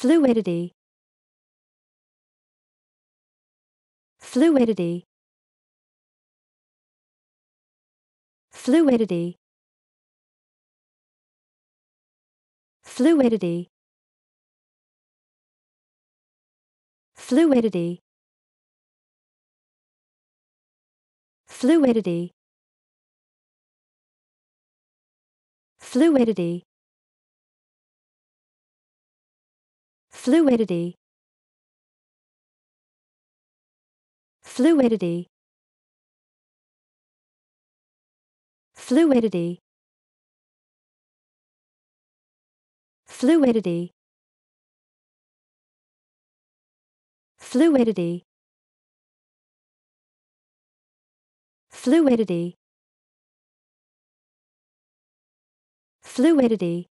fluidity fluidity fluidity fluidity fluidity fluidity fluidity fluidity fluidity fluidity fluidity fluidity fluidity fluidity